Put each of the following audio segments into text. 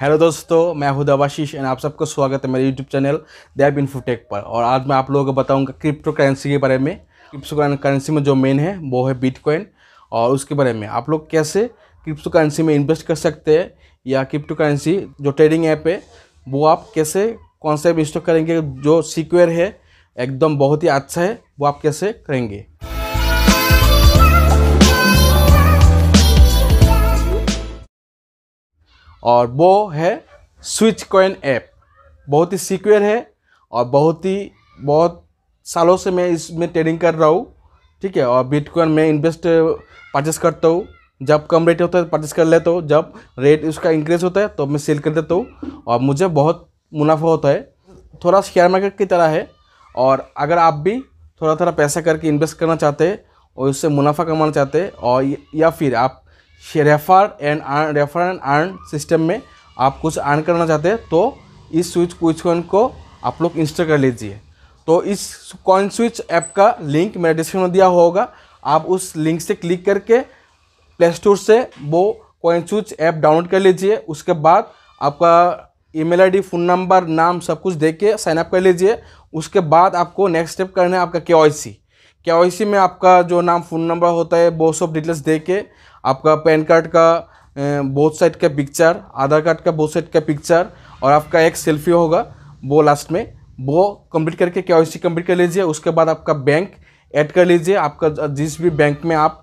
hello दोस्तों मैं हूं दबाशीष एंड आप सबका स्वागत है मेरे यूट्यूब चैनल दैब इन्फोटेक पर और आज मैं आप लोगों को बताऊंगा क्रिप्टो करेंसी के बारे में क्रिप्टो करेंसी में जो मेन है वो है बिटकॉइन और उसके बारे में आप लोग कैसे क्रिप्टो करेंसी में इन्वेस्ट कर सकते हैं या क्रिप्टो करेंसी जो ट्रेडिंग ऐप है वो आप कैसे कौन सा इंस्टॉल करेंगे जो सिक्योर है एकदम बहुत ही अच्छा है वो आप कैसे करेंगे और वो है स्विच कॉइन ऐप बहुत ही सिक्योर है और बहुत ही बहुत सालों से मैं इसमें ट्रेडिंग कर रहा हूँ ठीक है और बिटकॉइन में इन्वेस्ट परचेस करता हूँ जब कम रेट होता है परचेस कर लेता हूँ जब रेट उसका इंक्रीज होता है तो मैं सेल कर देता हूँ और मुझे बहुत मुनाफा होता है थोड़ा शेयर मार्केट की तरह है और अगर आप भी थोड़ा थोड़ा पैसा करके इन्वेस्ट करना चाहते हैं और उससे मुनाफा कमाना चाहते हैं और या फिर आप refer and earn refer and earn system में आप कुछ अर्न करना चाहते हैं तो इस स्विच क्विच कॉइन को आप लोग इंस्टॉल कर लीजिए तो इस कॉइन स्विच ऐप का लिंक मेरे डिस्क्रिप्शन में दिया होगा आप उस लिंक से क्लिक करके प्ले स्टोर से वो कॉइन स्विच ऐप डाउनलोड कर लीजिए उसके बाद आपका ईमेल आईडी फ़ोन नंबर नाम सब कुछ दे के साइनअप कर लीजिए उसके बाद आपको नेक्स्ट स्टेप करना है आपका के वाई सी के वाई सी में आपका जो नाम फ़ोन नंबर होता है वो सब डिटेल्स दे के आपका पैन कार्ड का बोथ साइड का पिक्चर आधार कार्ड का बोथ साइड का पिक्चर और आपका एक सेल्फी होगा वो लास्ट में वो कंप्लीट करके के वाई कंप्लीट कर लीजिए उसके बाद आपका बैंक ऐड कर लीजिए आपका जिस भी बैंक में आप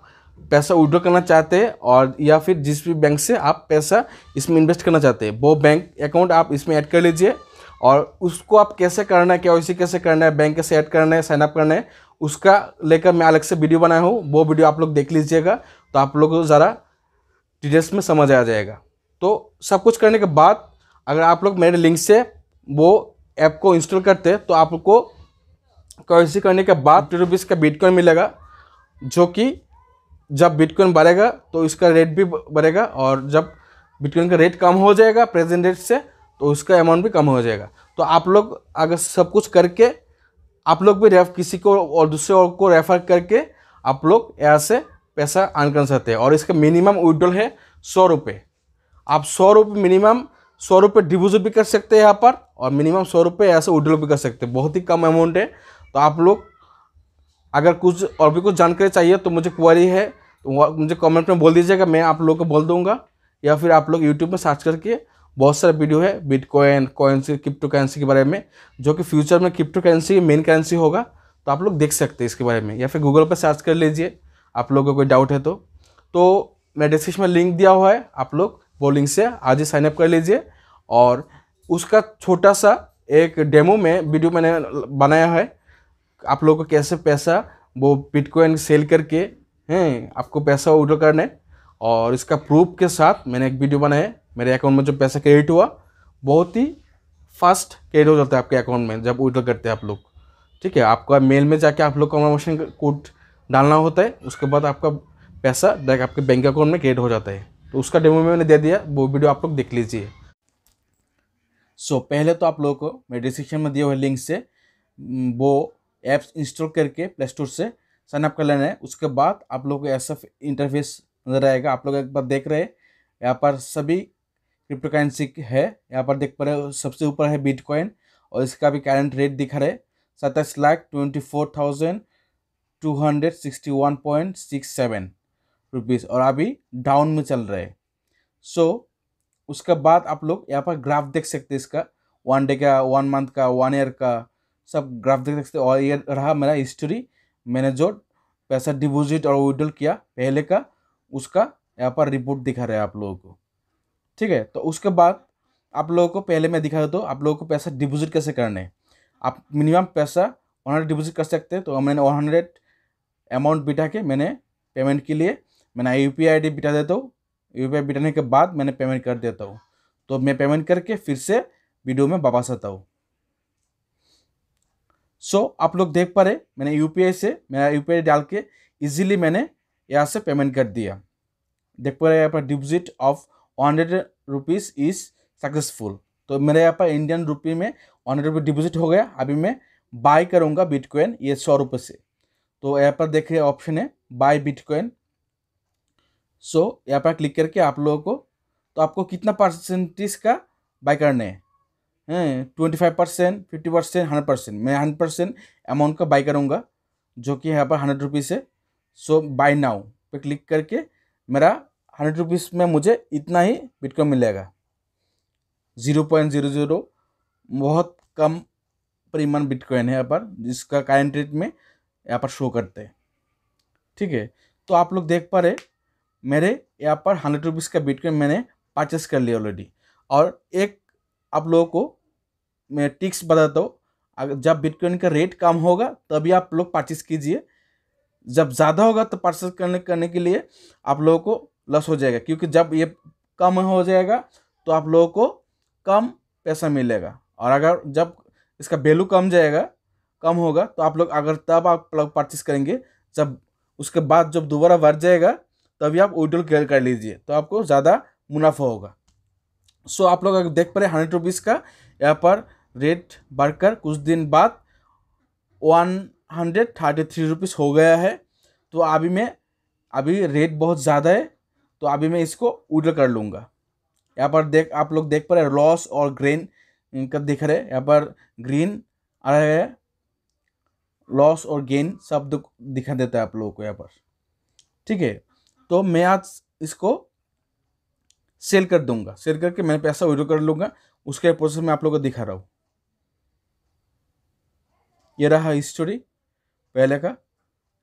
पैसा विड्रॉ करना चाहते हैं और या फिर जिस भी बैंक से आप पैसा इसमें इन्वेस्ट करना चाहते हैं वो बैंक अकाउंट आप इसमें ऐड कर लीजिए और उसको आप कैसे करना है के कैसे करना है बैंक कैसे ऐड करना है साइनअप करना है उसका लेकर मैं अलग से वीडियो बनाया हूँ वो वीडियो आप लोग देख लीजिएगा तो आप लोग को ज़रा डिटेल्स में समझ आ जाएगा तो सब कुछ करने के बाद अगर आप लोग मेरे लिंक से वो ऐप को इंस्टॉल करते तो आपको कैसी करने के बाद टी रुपीज़ का बिटकॉइन मिलेगा जो कि जब बिटकॉइन बढ़ेगा तो इसका रेट भी बढ़ेगा और जब बिटकॉइन का रेट कम हो जाएगा प्रेजेंट रेट से तो उसका अमाउंट भी कम हो जाएगा तो आप लोग अगर सब कुछ करके आप लोग भी रेफ किसी को और दूसरे और को रेफ़र करके आप लोग यहाँ से पैसा अर्न कर सकते हैं और इसका मिनिमम विड्रॉल है सौ रुपये आप सौ रुपये मिनिमम सौ रुपये डिपोजिट भी कर सकते हैं यहाँ पर और मिनिमम सौ रुपये यहाँ से विड्रॉल भी कर सकते हैं बहुत ही कम अमाउंट है तो आप लोग अगर कुछ और भी कुछ जानकारी चाहिए तो मुझे क्वारी है तो मुझे कमेंट में बोल दीजिएगा मैं आप लोग को बोल दूँगा या फिर आप लोग यूट्यूब में सर्च करके बहुत सारा वीडियो है बिटकॉइन कॉइन्सी क्रिप्टो करेंसी के बारे में जो कि फ्यूचर में क्रिप्टो करेंसी मेन करेंसी होगा तो आप लोग देख सकते हैं इसके बारे में या फिर गूगल पर सर्च कर लीजिए आप लोगों को कोई डाउट है तो तो मैं डिस्क्रिप्शन में लिंक दिया हुआ है आप लोग वो लिंक से आज ही साइनअप कर लीजिए और उसका छोटा सा एक डेमो में वीडियो मैंने बनाया है आप लोगों को कैसे पैसा वो बिटकॉइन सेल करके हैं आपको पैसा ऑर्डर करना है और इसका प्रूफ के साथ मैंने एक वीडियो बनाया है मेरे अकाउंट में जो पैसा क्रेडिट हुआ बहुत ही फास्ट क्रेडिट हो जाता है आपके अकाउंट में जब विड्रॉ करते हैं आप लोग ठीक है आपका मेल में जाके आप लोग कॉन्फर्मेशन कोड डालना होता है उसके बाद आपका पैसा डायरेक्ट आपके बैंक अकाउंट में क्रेडिट हो जाता है तो उसका डेमो मैंने दे दिया वो वीडियो आप लोग देख लीजिए सो so, पहले तो आप लोगों को मेरे डिस्क्रिप्शन में दिए हुए लिंक से वो ऐप्स इंस्टॉल करके प्ले स्टोर से साइनअप कर लेना है उसके बाद आप लोगों को ऐसा इंटरफेस नज़र आएगा आप लोग एक बार देख रहे हैं यहाँ पर सभी क्रिप्टो करेंसी है यहाँ पर देख पा रहे हो सबसे ऊपर है बिटकॉइन और इसका भी करंट रेट दिखा रहे सत्ताईस lakh twenty four thousand two hundred sixty one point six seven rupees और अभी डाउन में चल रहे सो so, उसके बाद आप लोग यहाँ पर ग्राफ देख सकते हैं इसका वन डे का वन मंथ का वन ईयर का सब ग्राफ देख सकते और ये रहा मेरा हिस्ट्री मैंने जो पैसा डिपोजिट और विड्रॉल किया पहले का उसका यहाँ पर रिपोर्ट दिखा रहा है आप लोगों को ठीक है तो उसके बाद आप लोगों को पहले मैं दिखा देता हूँ तो आप लोगों को पैसा डिपोजिट कैसे करना है आप मिनिमम पैसा वन हंड्रेड डिपोजिट कर सकते हैं तो मैंने वन हंड्रेड अमाउंट बिठा के मैंने पेमेंट के लिए मैंने यू पी आई बिठा देता हूँ यू पी बिठाने के बाद मैंने पेमेंट कर देता हूँ तो मैं पेमेंट करके फिर से वीडियो में वापस आता हूँ सो so, आप लोग देख पा रहे मैंने यू से मेरा यू डाल के ईजिली मैंने यहाँ से पेमेंट कर दिया देख पा रहे यहाँ पर deposit of hundred rupees is successful तो मेरे यहाँ पर इंडियन रुपी में हंड्रेड रुपीज़ डिपोजिट हो गया अभी मैं बाय करूँगा बिटकॉइन ये सौ रुपये से तो यहाँ पर देखिए ऑप्शन है बाय बिटकॉइन सो यहाँ पर क्लिक करके आप लोगों को तो आपको कितना परसेंटेज का बाय करने है twenty five percent fifty percent hundred percent मैं हंड्रेड परसेंट अमाउंट का बाई करूँगा जो कि यहाँ पर हंड्रेड रुपीज़ है सो बाय नाउ पे क्लिक करके मेरा हंड्रेड रुपीज़ में मुझे इतना ही बिटकॉइन मिलेगा ज़ीरो पॉइंट ज़ीरो ज़ीरो बहुत कम परिमाण बिटकॉइन है यहाँ पर जिसका करेंट रेट में यहाँ पर शो करते हैं ठीक है तो आप लोग देख पा रहे मेरे यहाँ पर हंड्रेड रुपीज़ का बिटकॉइन मैंने परचेस कर लिया ऑलरेडी और एक आप लोगों को मैं टिक्स बताता हूँ अगर जब बिटकॉइन का रेट कम होगा तभी आप लोग परचेस कीजिए जब ज़्यादा होगा तो परचेस करने करने के लिए आप लोगों को लॉस हो जाएगा क्योंकि जब ये कम हो जाएगा तो आप लोगों को कम पैसा मिलेगा और अगर जब इसका वैल्यू कम जाएगा कम होगा तो आप लोग अगर तब आप प्लग परचेस करेंगे जब उसके बाद जब दोबारा बढ़ जाएगा तभी आप विड्रोल क्लियर कर लीजिए तो आपको ज़्यादा मुनाफा होगा सो आप लोग अगर देख पा रहे हंड्रेड रुपीज़ का यहाँ पर रेट बढ़कर कुछ दिन बाद one hundred thirty three rupees हो गया है तो अभी मैं अभी रेट बहुत ज़्यादा है तो अभी मैं इसको उडल कर लूँगा यहाँ पर देख आप लोग देख पा रहे लॉस और ग्रेन कब दिख रहे यहाँ पर ग्रीन आ रहा है लॉस और गेन सब दिखा देता है आप लोगों को यहाँ पर ठीक है तो मैं आज इसको सेल कर दूंगा सेल करके मैं पैसा विड्रो कर लूँगा उसके प्रोसेस में आप लोगों को दिखा रहा हूँ ये रहा हिस्टोरी पहले का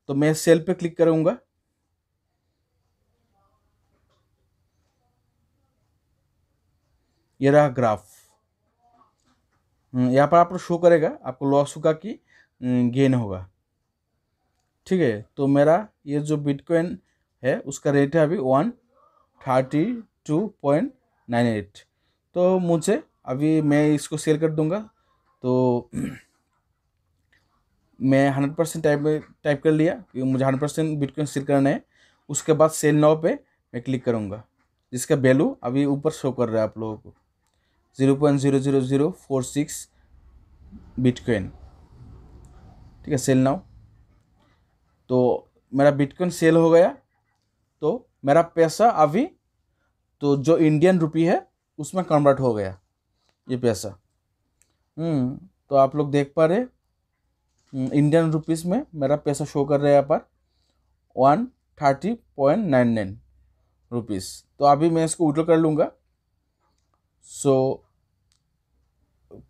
तो मैं सेल पे क्लिक करूँगा ये रहा ग्राफ हम्म, यहाँ पर आपको शो करेगा आपको लॉस होगा कि गेन हम्म, होगा ठीक है तो मेरा ये जो बिटकॉइन है उसका रेट है अभी one thirty two point nine eight तो मुझे अभी मैं इसको सेल कर दूंगा तो मैं हंड्रेड परसेंट टाइप टाइप कर लिया कि मुझे हंड्रेड परसेंट बिटकॉइन सेल करना है उसके बाद सेल नाव पे मैं क्लिक करूँगा जिसका वैल्यू अभी ऊपर शो कर रहा है आप लोगों को zero point zero zero zero four six bitcoin ठीक है सेल नाउ तो मेरा बिटकॉइन सेल हो गया तो मेरा पैसा अभी तो जो इंडियन रुपी है उसमें कन्वर्ट हो गया ये पैसा हम्म, तो आप लोग देख पा रहे इंडियन रुपीस हम्म, में मेरा पैसा शो कर रहा है यहाँ पर one thirty point nine nine rupees तो अभी मैं इसको उठो कर लूँगा so so,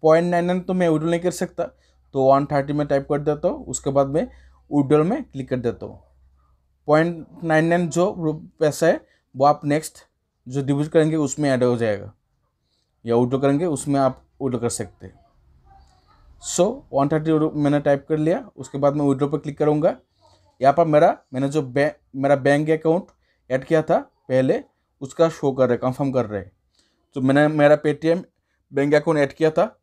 point nine nine तो मैं विड्रॉल नहीं कर सकता तो वन थर्टी में टाइप कर देता हूँ उसके बाद मैं विड्रॉल में क्लिक कर देता हूँ पॉइंट नाइन नाइन जो पैसा है वो आप नेक्स्ट जो डिपोजिट करेंगे उसमें ऐड हो जाएगा या विड्रॉ करेंगे उसमें आप विड्रॉ कर सकते हैं सो वन थर्टी मैंने टाइप कर लिया उसके बाद मैं विड्रो पर क्लिक करूँगा यहाँ पर मेरा मैंने जो बैंक मेरा बैंक अकाउंट ऐड किया था पहले उसका शो कर रहे कंफर्म कर रहे तो मैंने मेरा पेटीएम बैंक अकाउंट ऐड किया था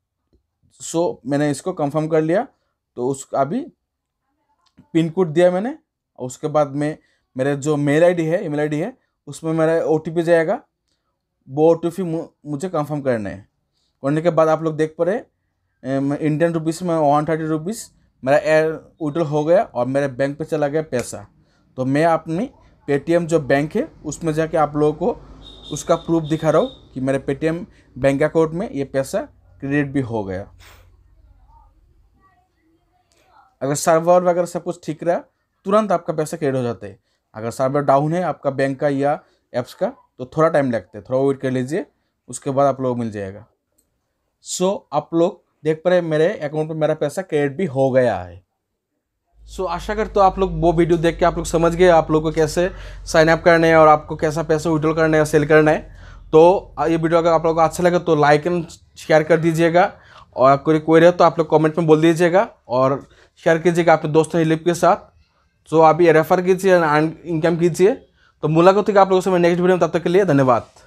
सो मैंने इसको कंफर्म कर लिया तो उस अभी पिन कोड दिया मैंने और उसके बाद में मेरा जो मेल आईडी है ईमेल आईडी है उसमें मेरा ओ जाएगा वो ओ मुझे कंफर्म करना है करने के बाद आप लोग देख पा रहे इंडियन रुपीज़ में वन थर्टी रुपीज़ मेरा एयर उटल हो गया और मेरे बैंक पे चला गया पैसा तो मैं अपनी पेटीएम जो बैंक है उसमें जाके आप लोगों को उसका प्रूफ दिखा रहा हूँ कि मेरे पेटीएम बैंक अकाउंट में ये पैसा क्रेडिट भी हो गया अगर सर्वर वगैरह सब कुछ ठीक रहा तुरंत आपका पैसा क्रेडिट हो जाता है अगर सर्वर डाउन है आपका बैंक का या ऐप्स का तो थोड़ा टाइम लगता है थोड़ा वेट कर लीजिए उसके बाद आप लोग मिल जाएगा सो so, आप लोग देख पा रहे मेरे अकाउंट में मेरा पैसा क्रेडिट भी हो गया है सो so, आशा करता तो आप लोग वो वीडियो देख के आप लोग समझ गए आप लोग को कैसे साइनअप करना है और आपको कैसा पैसा विड्रॉल करना है सेल करना है तो ये वीडियो अगर आप लोग को अच्छा लगे तो लाइक एंड शेयर कर दीजिएगा और कोई क्वेरी हो तो आप लोग कमेंट में बोल दीजिएगा और शेयर कीजिएगा अपने दोस्तों लिप के साथ तो आप ये रेफ़र कीजिए इनकम कीजिए तो मुलाकात होगी आप लोगों से मैं नेक्स्ट वीडियो में तब तक के लिए धन्यवाद